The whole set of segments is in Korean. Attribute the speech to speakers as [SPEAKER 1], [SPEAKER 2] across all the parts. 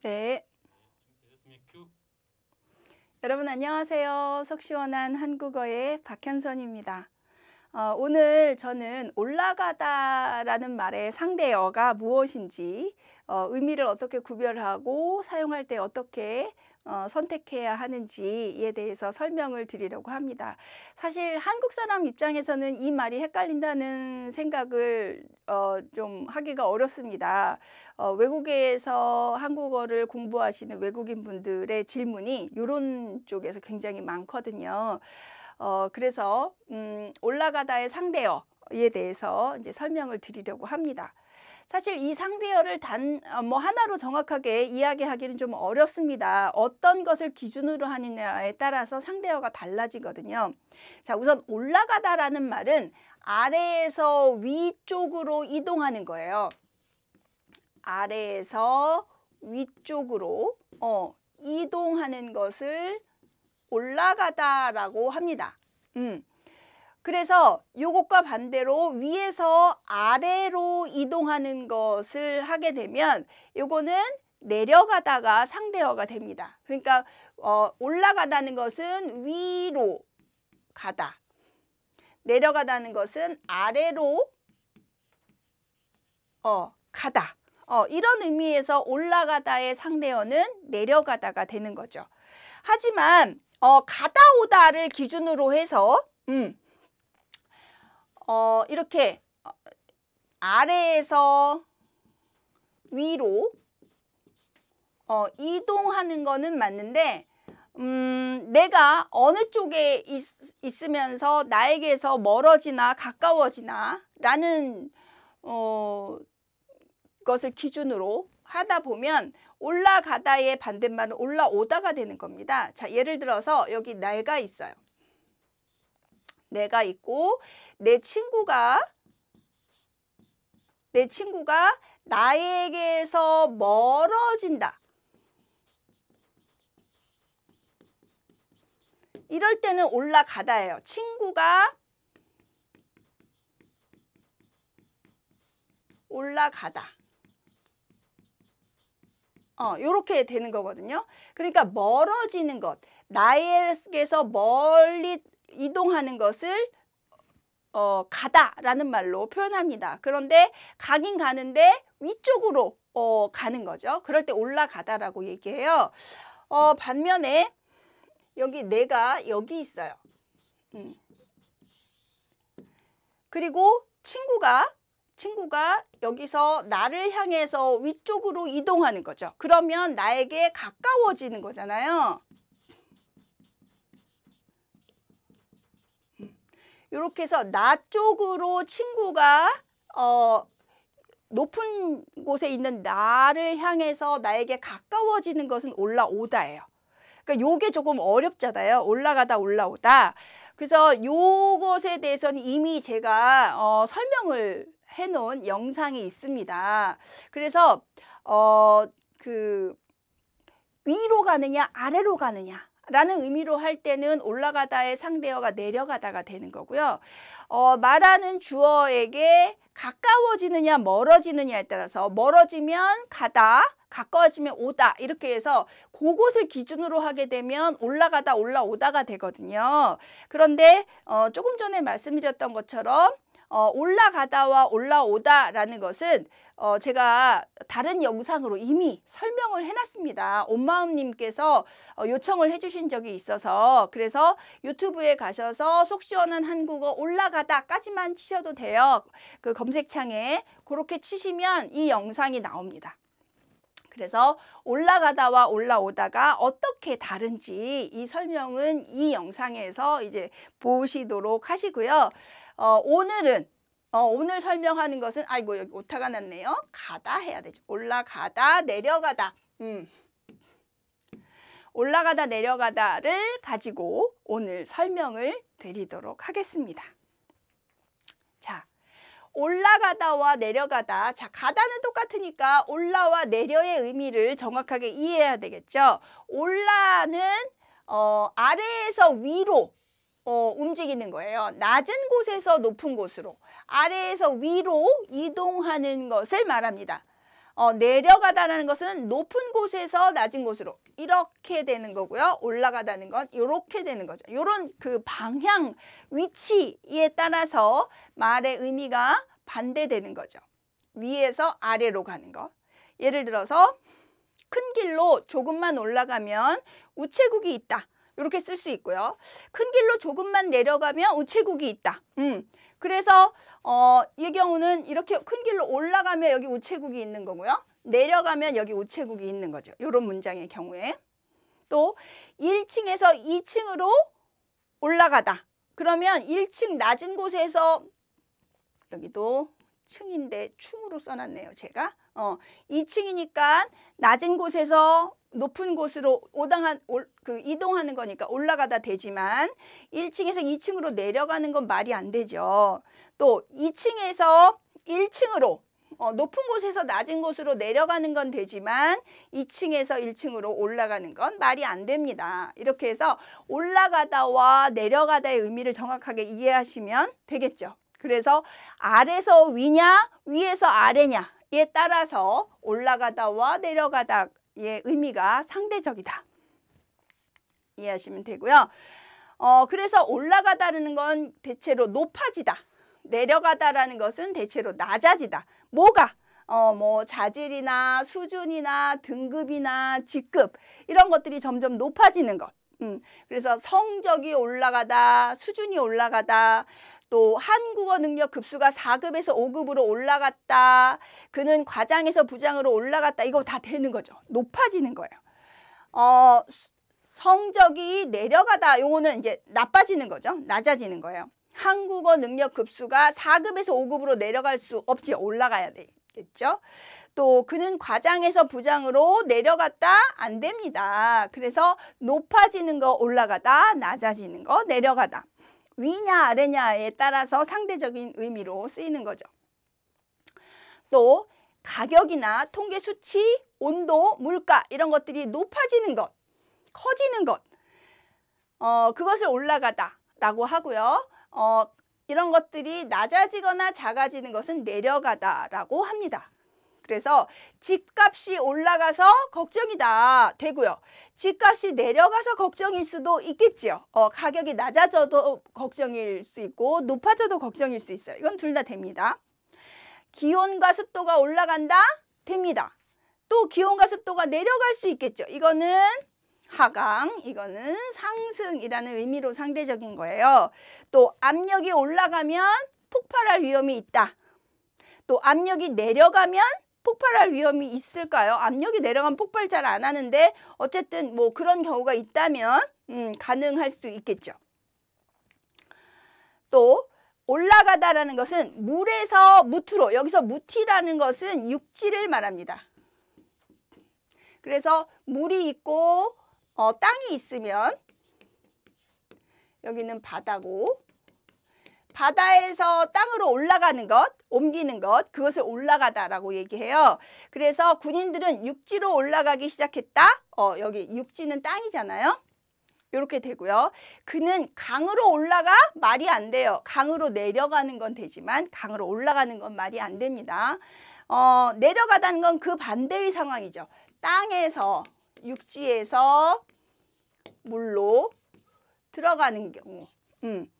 [SPEAKER 1] 네. 네. 여러분 안녕하세요. 속시원한 한국어의 박현선입니다. 어, 오늘 저는 올라가다라는 말의 상대어가 무엇인지 어, 의미를 어떻게 구별하고 사용할 때 어떻게 어, 선택해야 하는지에 대해서 설명을 드리려고 합니다. 사실 한국 사람 입장에서는 이 말이 헷갈린다는 생각을 어, 좀 하기가 어렵습니다. 어, 외국에서 한국어를 공부하시는 외국인 분들의 질문이 이런 쪽에서 굉장히 많거든요. 어, 그래서 음, 올라가다의 상대어에 대해서 이제 설명을 드리려고 합니다. 사실 이상대열을단뭐 어, 하나로 정확하게 이야기하기는 좀 어렵습니다. 어떤 것을 기준으로 하느냐에 따라서 상대어가 달라지거든요. 자, 우선 올라가다라는 말은 아래에서 위쪽으로 이동하는 거예요. 아래에서 위쪽으로 어, 이동하는 것을 올라가다라고 합니다. 음. 그래서 요것과 반대로 위에서 아래로 이동하는 것을 하게 되면 요거는 내려가다가 상대어가 됩니다. 그러니까 어, 올라가다는 것은 위로 가다. 내려가다는 것은 아래로 어, 가다. 어, 이런 의미에서 올라가다의 상대어는 내려가다가 되는 거죠. 하지만 어, 가다오다를 기준으로 해서 음, 어, 이렇게 어, 아래에서 위로 어, 이동하는 거는 맞는데 음, 내가 어느 쪽에 있, 있으면서 나에게서 멀어지나 가까워지나 라는 어, 것을 기준으로 하다 보면 올라가다의 반대말은 올라오다가 되는 겁니다. 자, 예를 들어서 여기 날가 있어요. 내가 있고 내 친구가 내 친구가 나에게서 멀어진다. 이럴 때는 올라가다예요. 친구가 올라가다. 어, 요렇게 되는 거거든요. 그러니까 멀어지는 것, 나에게서 멀리 이동하는 것을 어, 가다라는 말로 표현합니다. 그런데 가긴 가는데 위쪽으로 어, 가는 거죠. 그럴 때 올라가다라고 얘기해요. 어, 반면에 여기 내가 여기 있어요. 음. 그리고 친구가 친구가 여기서 나를 향해서 위쪽으로 이동하는 거죠. 그러면 나에게 가까워지는 거잖아요. 이렇게 해서 나 쪽으로 친구가 어, 높은 곳에 있는 나를 향해서 나에게 가까워지는 것은 올라오다예요. 그러니까 요게 조금 어렵잖아요. 올라가다 올라오다. 그래서 요것에 대해서는 이미 제가 어, 설명을 해놓은 영상이 있습니다. 그래서 어, 그 위로 가느냐 아래로 가느냐 라는 의미로 할 때는 올라가다의 상대어가 내려가다가 되는 거고요. 어, 말하는 주어에게 가까워지느냐 멀어지느냐에 따라서 멀어지면 가다 가까워지면 오다 이렇게 해서 그곳을 기준으로 하게 되면 올라가다 올라오다가 되거든요. 그런데 어, 조금 전에 말씀드렸던 것처럼 어, 올라가다와 올라오다라는 것은 어, 제가 다른 영상으로 이미 설명을 해놨습니다. 온마음님께서 어, 요청을 해주신 적이 있어서 그래서 유튜브에 가셔서 속 시원한 한국어 올라가다까지만 치셔도 돼요. 그 검색창에 그렇게 치시면 이 영상이 나옵니다. 그래서 올라가다와 올라오다가 어떻게 다른지 이 설명은 이 영상에서 이제 보시도록 하시고요. 어, 오늘은 어, 오늘 설명하는 것은 아이고 여기 오타가 났네요. 가다 해야 되죠. 올라가다 내려가다. 음. 올라가다 내려가다를 가지고 오늘 설명을 드리도록 하겠습니다. 자, 올라가다와 내려가다. 자, 가다는 똑같으니까 올라와 내려의 의미를 정확하게 이해해야 되겠죠. 올라는 어, 아래에서 위로 어, 움직이는 거예요. 낮은 곳에서 높은 곳으로 아래에서 위로 이동하는 것을 말합니다. 어, 내려가다라는 것은 높은 곳에서 낮은 곳으로 이렇게 되는 거고요. 올라가다는 건 이렇게 되는 거죠. 이런 그 방향, 위치에 따라서 말의 의미가 반대되는 거죠. 위에서 아래로 가는 거. 예를 들어서 큰 길로 조금만 올라가면 우체국이 있다. 이렇게 쓸 수 있고요. 큰 길로 조금만 내려가면 우체국이 있다. 음. 그래서 어, 이 경우는 이렇게 큰 길로 올라가면 여기 우체국이 있는 거고요. 내려가면 여기 우체국이 있는 거죠. 이런 문장의 경우에. 또 1층에서 2층으로 올라가다. 그러면 1층 낮은 곳에서 여기도 층인데 충으로 써놨네요. 제가 어, 2층이니까 낮은 곳에서 높은 곳으로 오당한 올, 그 이동하는 거니까 올라가다 되지만 1층에서 2층으로 내려가는 건 말이 안 되죠. 또 2층에서 1층으로 어, 높은 곳에서 낮은 곳으로 내려가는 건 되지만 2층에서 1층으로 올라가는 건 말이 안 됩니다. 이렇게 해서 올라가다와 내려가다의 의미를 정확하게 이해하시면 되겠죠. 그래서 아래서 위냐 위에서 아래냐에 따라서 올라가다와 내려가다 예, 의미가 상대적이다. 이해하시면 되고요. 어, 그래서 올라가다라는 건 대체로 높아지다. 내려가다라는 것은 대체로 낮아지다. 뭐가? 어, 뭐 자질이나 수준이나 등급이나 직급 이런 것들이 점점 높아지는 것. 음, 그래서 성적이 올라가다, 수준이 올라가다, 또 한국어 능력 급수가 4급에서 5급으로 올라갔다. 그는 과장에서 부장으로 올라갔다. 이거 다 되는 거죠. 높아지는 거예요. 어, 성적이 내려가다. 요거는 이제 나빠지는 거죠. 낮아지는 거예요. 한국어 능력 급수가 4급에서 5급으로 내려갈 수 없지 올라가야 되겠죠. 또 그는 과장에서 부장으로 내려갔다 안 됩니다. 그래서 높아지는 거 올라가다 낮아지는 거 내려가다. 위냐 아래냐에 따라서 상대적인 의미로 쓰이는 거죠. 또 가격이나 통계 수치, 온도, 물가 이런 것들이 높아지는 것, 커지는 것, 어, 그것을 올라가다 라고 하고요. 어, 이런 것들이 낮아지거나 작아지는 것은 내려가다 라고 합니다. 그래서 집값이 올라가서 걱정이다 되고요. 집값이 내려가서 걱정일 수도 있겠지요. 어, 가격이 낮아져도 걱정일 수 있고 높아져도 걱정일 수 있어요. 이건 둘 다 됩니다. 기온과 습도가 올라간다? 됩니다. 또 기온과 습도가 내려갈 수 있겠죠. 이거는 하강, 이거는 상승이라는 의미로 상대적인 거예요. 또 압력이 올라가면 폭발할 위험이 있다. 또 압력이 내려가면 폭발할 위험이 있을까요? 압력이 내려가면 폭발 잘 안 하는데 어쨌든 뭐 그런 경우가 있다면 음, 가능할 수 있겠죠. 또 올라가다라는 것은 물에서 무트로 여기서 무티라는 것은 육지를 말합니다. 그래서 물이 있고 어, 땅이 있으면 여기는 바다고 바다에서 땅으로 올라가는 것, 옮기는 것, 그것을 올라가다라고 얘기해요. 그래서 군인들은 육지로 올라가기 시작했다. 어, 여기 육지는 땅이잖아요. 이렇게 되고요. 그는 강으로 올라가 말이 안 돼요. 강으로 내려가는 건 되지만 강으로 올라가는 건 말이 안 됩니다. 어, 내려가다는 건 그 반대의 상황이죠. 땅에서 육지에서 물로 들어가는 경우. 음.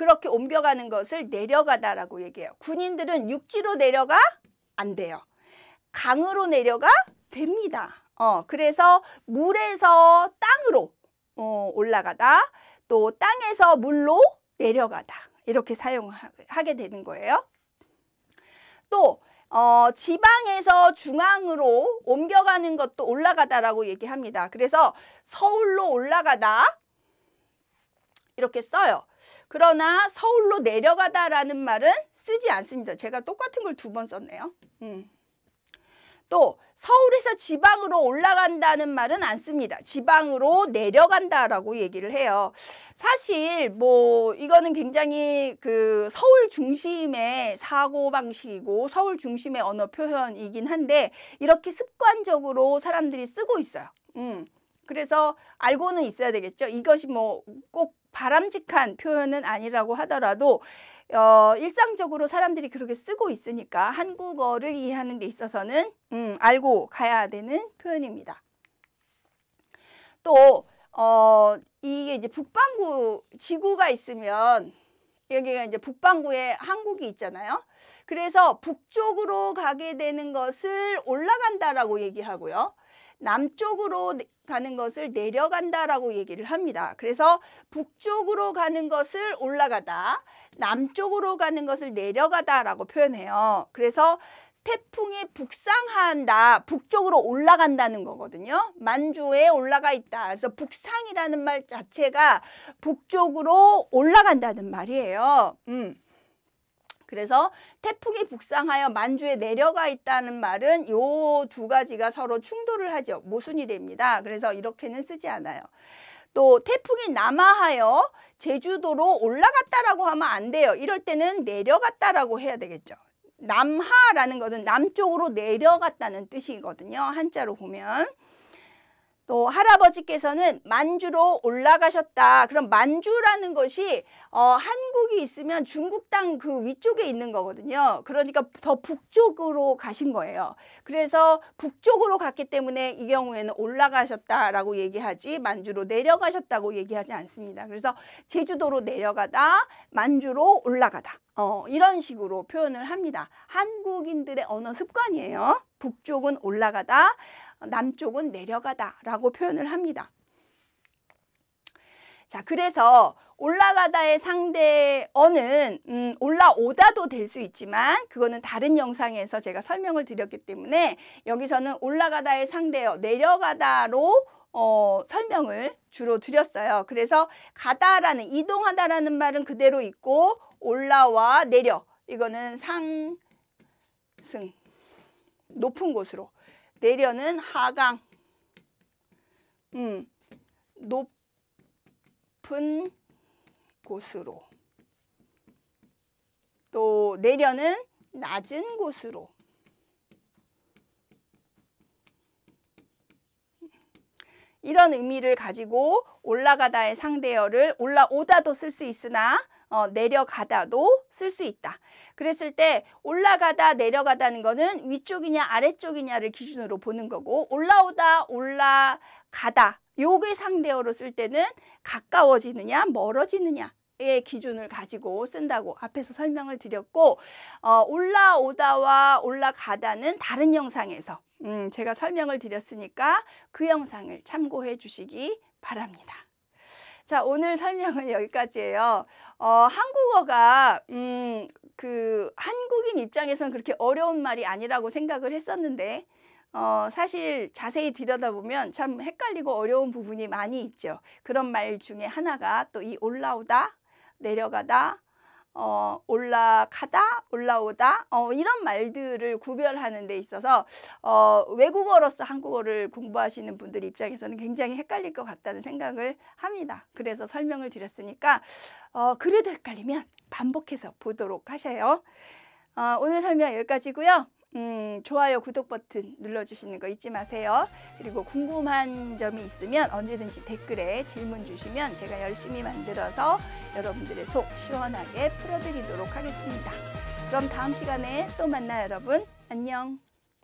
[SPEAKER 1] 그렇게 옮겨가는 것을 내려가다라고 얘기해요. 군인들은 육지로 내려가 안 돼요. 강으로 내려가 됩니다. 어, 그래서 물에서 땅으로 어, 올라가다 또 땅에서 물로 내려가다 이렇게 사용하게 되는 거예요. 또 어, 지방에서 중앙으로 옮겨가는 것도 올라가다라고 얘기합니다. 그래서 서울로 올라가다 이렇게 써요. 그러나 서울로 내려가다라는 말은 쓰지 않습니다. 제가 똑같은 걸 두 번 썼네요. 음. 또 서울에서 지방으로 올라간다는 말은 안 씁니다. 지방으로 내려간다라고 얘기를 해요. 사실 뭐 이거는 굉장히 그 서울 중심의 사고 방식이고 서울 중심의 언어 표현이긴 한데 이렇게 습관적으로 사람들이 쓰고 있어요. 음. 그래서 알고는 있어야 되겠죠. 이것이 뭐꼭 바람직한 표현은 아니라고 하더라도 어, 일상적으로 사람들이 그렇게 쓰고 있으니까 한국어를 이해하는 데 있어서는 음, 알고 가야 되는 표현입니다. 또 어, 이게 이제 북반구 지구가 있으면 여기가 이제 북반구에 한국이 있잖아요. 그래서 북쪽으로 가게 되는 것을 올라간다라고 얘기하고요. 남쪽으로 가는 것을 내려간다라고 얘기를 합니다. 그래서 북쪽으로 가는 것을 올라가다, 남쪽으로 가는 것을 내려가다라고 표현해요. 그래서 태풍이 북상한다, 북쪽으로 올라간다는 거거든요. 만주에 올라가 있다. 그래서 북상이라는 말 자체가 북쪽으로 올라간다는 말이에요. 음. 그래서 태풍이 북상하여 만주에 내려가 있다는 말은 요 두 가지가 서로 충돌을 하죠. 모순이 됩니다. 그래서 이렇게는 쓰지 않아요. 또 태풍이 남하하여 제주도로 올라갔다라고 하면 안 돼요. 이럴 때는 내려갔다라고 해야 되겠죠. 남하라는 것은 남쪽으로 내려갔다는 뜻이거든요. 한자로 보면. 또 할아버지께서는 만주로 올라가셨다. 그럼 만주라는 것이 어, 한국이 있으면 중국 땅 그 위쪽에 있는 거거든요. 그러니까 더 북쪽으로 가신 거예요. 그래서 북쪽으로 갔기 때문에 이 경우에는 올라가셨다라고 얘기하지 만주로 내려가셨다고 얘기하지 않습니다. 그래서 제주도로 내려가다 만주로 올라가다 어, 이런 식으로 표현을 합니다. 한국인들의 언어 습관이에요. 북쪽은 올라가다 남쪽은 내려가다라고 표현을 합니다. 자, 그래서 올라가다의 상대어는 음, 올라오다도 될 수 있지만 그거는 다른 영상에서 제가 설명을 드렸기 때문에 여기서는 올라가다의 상대어 내려가다로 어, 설명을 주로 드렸어요. 그래서 가다라는 이동하다라는 말은 그대로 있고 올라와 내려 이거는 상승 높은 곳으로 내려는 하강. 음, 높은 곳으로. 또 내려는 낮은 곳으로. 이런 의미를 가지고 올라가다의 상대어를 올라오다도 쓸 수 있으나 어, 내려가다도 쓸 수 있다. 그랬을 때 올라가다 내려가다는 거는 위쪽이냐 아래쪽이냐를 기준으로 보는 거고 올라오다 올라가다 요게 상대어로 쓸 때는 가까워지느냐 멀어지느냐 의 기준을 가지고 쓴다고 앞에서 설명을 드렸고 어, 올라오다와 올라가다는 다른 영상에서 음, 제가 설명을 드렸으니까 그 영상을 참고해 주시기 바랍니다. 자, 오늘 설명은 여기까지예요. 어, 한국어가 음, 그 한국인 입장에서는 그렇게 어려운 말이 아니라고 생각을 했었는데 어, 사실 자세히 들여다보면 참 헷갈리고 어려운 부분이 많이 있죠. 그런 말 중에 하나가 또 이 올라오다, 내려가다, 어, 올라가다, 올라오다 어, 이런 말들을 구별하는 데 있어서 어, 외국어로서 한국어를 공부하시는 분들 입장에서는 굉장히 헷갈릴 것 같다는 생각을 합니다. 그래서 설명을 드렸으니까 어, 그래도 헷갈리면 반복해서 보도록 하세요 어, 오늘 설명 여기까지고요. 음, 좋아요, 구독 버튼 눌러주시는 거 잊지 마세요. 그리고 궁금한 점이 있으면 언제든지 댓글에 질문 주시면 제가 열심히 만들어서 여러분들의 속 시원하게 풀어드리도록 하겠습니다. 그럼 다음 시간에 또 만나요, 여러분. 안녕.